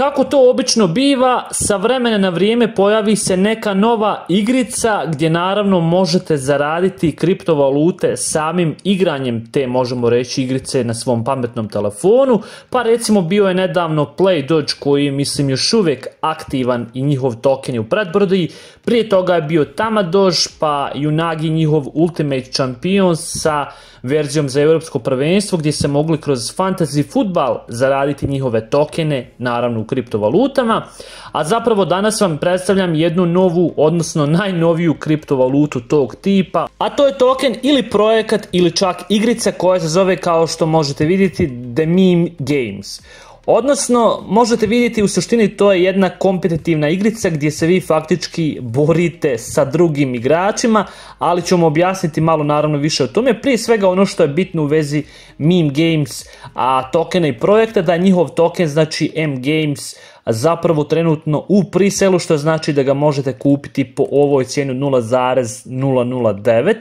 Kako to obično biva, sa vremena na vrijeme pojavi se neka nova igrica gdje naravno možete zaraditi kriptovalute samim igranjem te možemo reći igrice na svom pametnom telefonu. Pa recimo bio je nedavno Play Dodge koji je mislim još uvijek aktivan i njihov token je u predbrodi. Prije toga je bio Tamadož pa Junagi njihov Ultimate Champion sa verzijom za europsko prvenstvo gdje se mogli kroz fantasy futbal zaraditi njihove tokene naravno u kriptovalutama, a zapravo danas vam predstavljam jednu novu, odnosno najnoviju kriptovalutu tog tipa, a to je token ili projekat ili čak igrica koja se zove kao što možete vidjeti The Meme Games. Odnosno, možete vidjeti u suštini to je jedna kompetitivna igrica gdje se vi faktički borite sa drugim igračima, ali ćemo objasniti malo naravno više o tome. Prije svega ono što je bitno u vezi Meme Games a tokena i projekta, da je njihov token znači M Games zapravo trenutno u priselu, što znači da ga možete kupiti po ovoj cijeni 0,009.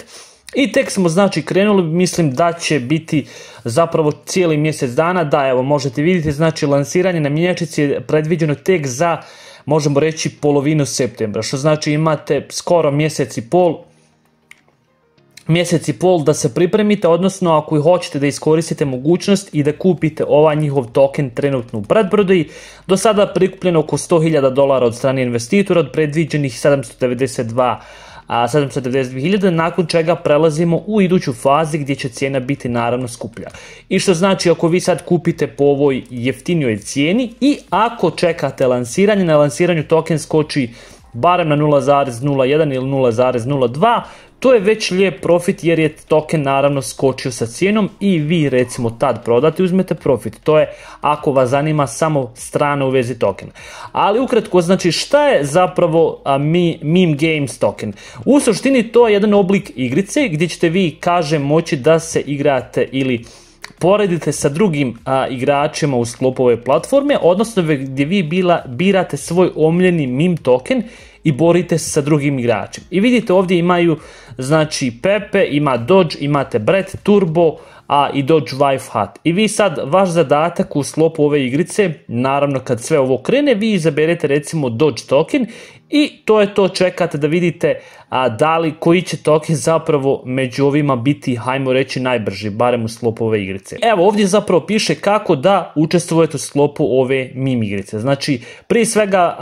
I tek smo znači krenuli, mislim da će biti zapravo cijeli mjesec dana, da evo možete vidjeti, znači lansiranje na mjenjačici je predviđeno tek za možemo reći polovinu septembra, što znači imate skoro mjesec i pol mjesec i pol da se pripremite, odnosno ako i hoćete da iskoristite mogućnost i da kupite ovaj njihov token trenutno u i do sada prikupljeno oko 100.000 dolara od strane investitora od predviđenih 792 a 792.000, nakon čega prelazimo u iduću fazi gdje će cijena biti naravno skuplja. I što znači ako vi sad kupite po ovoj jeftinijoj cijeni i ako čekate lansiranje, na lansiranju token skoči barem na 0.01 ili 0.02, to je već lijep profit jer je token naravno skočio sa cijenom i vi recimo tad prodate uzmete profit. To je ako vas zanima samo strana u vezi tokena. Ali ukratko, znači šta je zapravo a, mi, meme games token? U suštini to je jedan oblik igrice gdje ćete vi kaže moći da se igrate ili poredite sa drugim a, igračima u sklopu ove platforme, odnosno gdje vi bila, birate svoj omljeni MIM token i borite se sa drugim igračem. I vidite ovdje imaju znači Pepe, ima Dodge, imate Brett, Turbo, a i Dodge Wife Hat. I vi sad, vaš zadatak u slopu ove igrice, naravno kad sve ovo krene, vi izaberete recimo Dodge token i to je to, čekate da vidite a, da li koji će token zapravo među ovima biti, hajmo reći, najbrži, barem u slopu ove igrice. Evo, ovdje zapravo piše kako da učestvujete u slopu ove mim igrice. Znači, prije svega,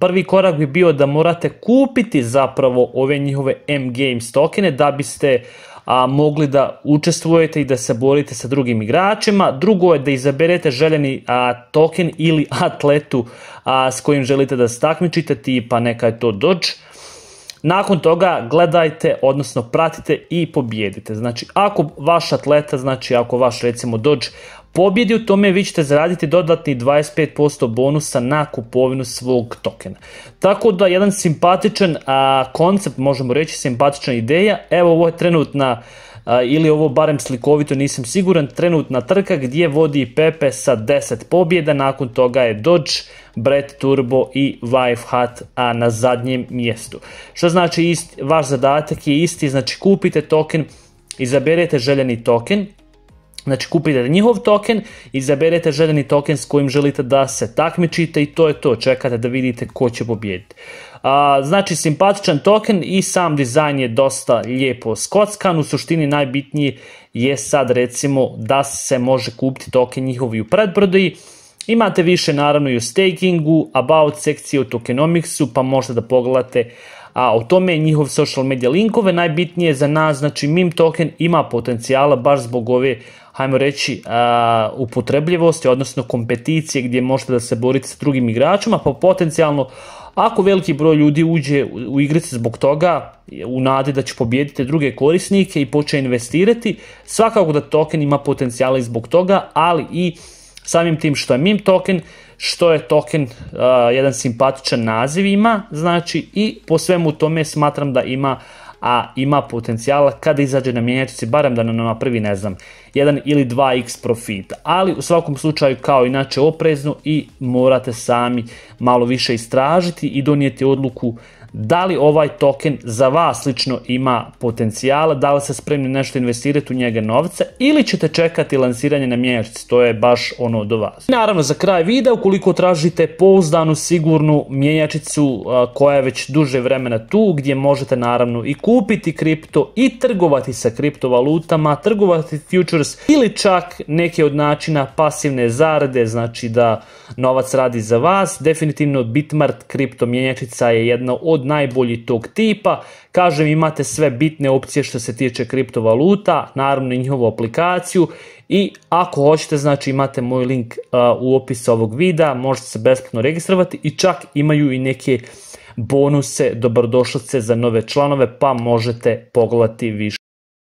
prvi korak bi bio da morate kupiti zapravo ove njihove M-Games tokene da biste a, mogli da učestvujete i da se borite sa drugim igračima. Drugo je da izaberete željeni a, token ili atletu s kojim želite da se takmičite, tipa neka je to Dodge nakon toga gledajte, odnosno pratite i pobjedite. Znači, ako vaš atleta, znači ako vaš recimo Dodge pobjedi u tome, vi ćete zaraditi dodatni 25% bonusa na kupovinu svog tokena. Tako da jedan simpatičan koncept, možemo reći simpatična ideja. Evo ovo je trenutna ili ovo barem slikovito nisam siguran, trenutna trka gdje vodi Pepe sa 10 pobjeda, nakon toga je Dodge, Brett Turbo i Wife Hat a na zadnjem mjestu. Što znači isti, vaš zadatak je isti, znači kupite token, izaberete željeni token, Znači kupite njihov token, izaberete željeni token s kojim želite da se takmičite i to je to, čekate da vidite ko će pobijediti. A, znači simpatičan token i sam dizajn je dosta lijepo skockan, u suštini najbitniji je sad recimo da se može kupiti token njihovi u predprodaji, Imate više naravno i o stakingu, about sekciju o tokenomicsu, pa možete da pogledate a o tome njihov social media linkove. Najbitnije za nas, znači MIM token ima potencijala baš zbog ove, hajmo reći, upotrebljivosti, odnosno kompeticije gdje možete da se borite s drugim igračima, pa potencijalno ako veliki broj ljudi uđe u igrice zbog toga, u nade da će pobijediti druge korisnike i poče investirati, svakako da token ima potencijala i zbog toga, ali i Samim tim što je MIM token, što je token uh, jedan simpatičan naziv ima, znači i po svemu tome smatram da ima a ima potencijala kada izađe na mjenjačnici barem da nam prvi, ne znam jedan ili 2x profita. ali u svakom slučaju kao inače oprezno i morate sami malo više istražiti i donijeti odluku da li ovaj token za vas lično ima potencijala, da li ste spremni nešto investirati u njega novca ili ćete čekati lansiranje na mjenjačnici, to je baš ono do vas. Naravno za kraj videa ukoliko tražite pouzdanu, sigurnu mjenjačicu koja je već duže vremena tu gdje možete naravno i kupiti kripto i trgovati sa kriptovalutama, trgovati futures ili čak neke od načina pasivne zarade, znači da novac radi za vas, definitivno Bitmart kripto mjenjačica je jedna od najbolji tog tipa. Kažem, imate sve bitne opcije što se tiče kriptovaluta, naravno i njihovu aplikaciju i ako hoćete, znači imate moj link uh, u opisu ovog videa, možete se besplatno registrovati i čak imaju i neke bonuse, dobrodošlice za nove članove, pa možete pogledati više.